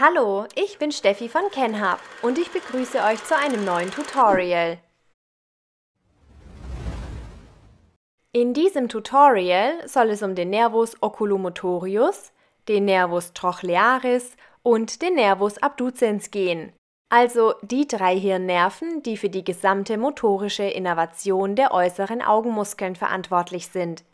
Hallo, ich bin Steffi von Kenhub und ich begrüße euch zu einem neuen Tutorial. In diesem Tutorial soll es um den Nervus oculomotorius, den Nervus trochlearis und den Nervus abducens gehen, also die drei Hirnnerven, die für die gesamte motorische Innervation der äußeren Augenmuskeln verantwortlich sind.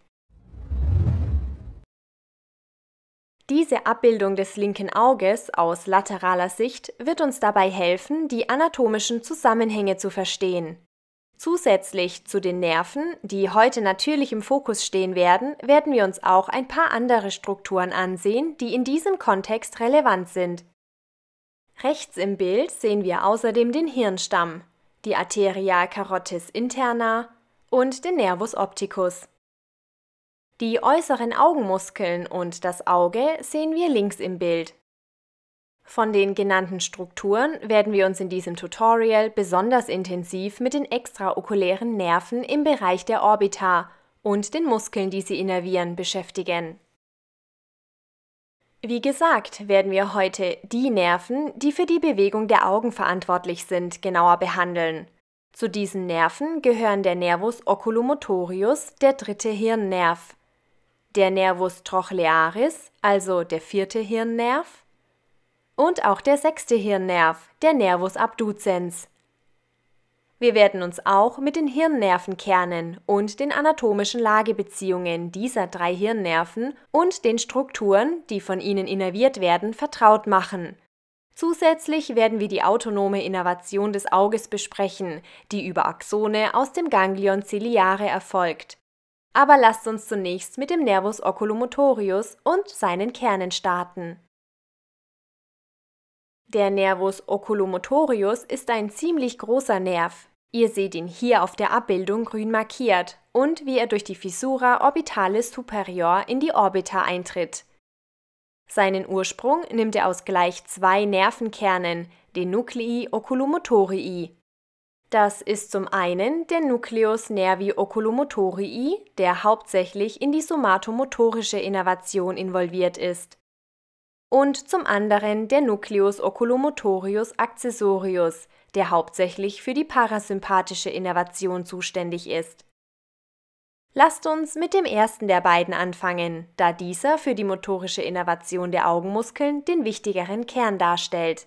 Diese Abbildung des linken Auges aus lateraler Sicht wird uns dabei helfen, die anatomischen Zusammenhänge zu verstehen. Zusätzlich zu den Nerven, die heute natürlich im Fokus stehen werden, werden wir uns auch ein paar andere Strukturen ansehen, die in diesem Kontext relevant sind. Rechts im Bild sehen wir außerdem den Hirnstamm, die Arteria carotis interna und den Nervus opticus. Die äußeren Augenmuskeln und das Auge sehen wir links im Bild. Von den genannten Strukturen werden wir uns in diesem Tutorial besonders intensiv mit den extraokulären Nerven im Bereich der Orbita und den Muskeln, die sie innervieren, beschäftigen. Wie gesagt, werden wir heute die Nerven, die für die Bewegung der Augen verantwortlich sind, genauer behandeln. Zu diesen Nerven gehören der Nervus oculomotorius, der dritte Hirnnerv, der Nervus trochlearis, also der vierte Hirnnerv, und auch der sechste Hirnnerv, der Nervus abducens. Wir werden uns auch mit den Hirnnervenkernen und den anatomischen Lagebeziehungen dieser drei Hirnnerven und den Strukturen, die von ihnen innerviert werden, vertraut machen. Zusätzlich werden wir die autonome Innervation des Auges besprechen, die über Axone aus dem Ganglion ciliare erfolgt, aber lasst uns zunächst mit dem Nervus oculomotorius und seinen Kernen starten. Der Nervus oculomotorius ist ein ziemlich großer Nerv. Ihr seht ihn hier auf der Abbildung grün markiert und wie er durch die Fissura orbitalis superior in die Orbita eintritt. Seinen Ursprung nimmt er aus gleich zwei Nervenkernen, den Nuclei oculomotorii. Das ist zum einen der Nucleus nervi oculomotorii, der hauptsächlich in die somatomotorische Innervation involviert ist. Und zum anderen der Nucleus oculomotorius accessorius, der hauptsächlich für die parasympathische Innervation zuständig ist. Lasst uns mit dem ersten der beiden anfangen, da dieser für die motorische Innervation der Augenmuskeln den wichtigeren Kern darstellt.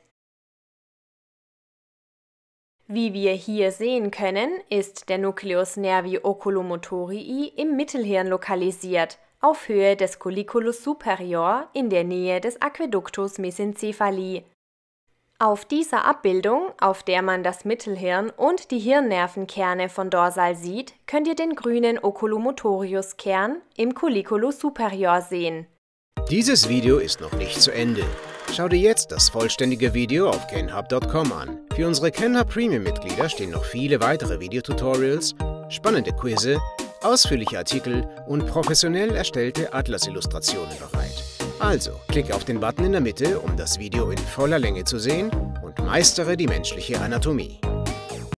Wie wir hier sehen können, ist der Nucleus nervi oculomotorii im Mittelhirn lokalisiert, auf Höhe des Colliculus superior in der Nähe des Aquäductus mesencephalii. Auf dieser Abbildung, auf der man das Mittelhirn und die Hirnnervenkerne von dorsal sieht, könnt ihr den grünen Oculomotorius-Kern im Colliculus superior sehen. Dieses Video ist noch nicht zu Ende. Schau dir jetzt das vollständige Video auf kenhub.com an. Für unsere Kenhub Premium-Mitglieder stehen noch viele weitere Videotutorials, spannende Quizze, ausführliche Artikel und professionell erstellte Atlas-Illustrationen bereit. Also, klick auf den Button in der Mitte, um das Video in voller Länge zu sehen und meistere die menschliche Anatomie.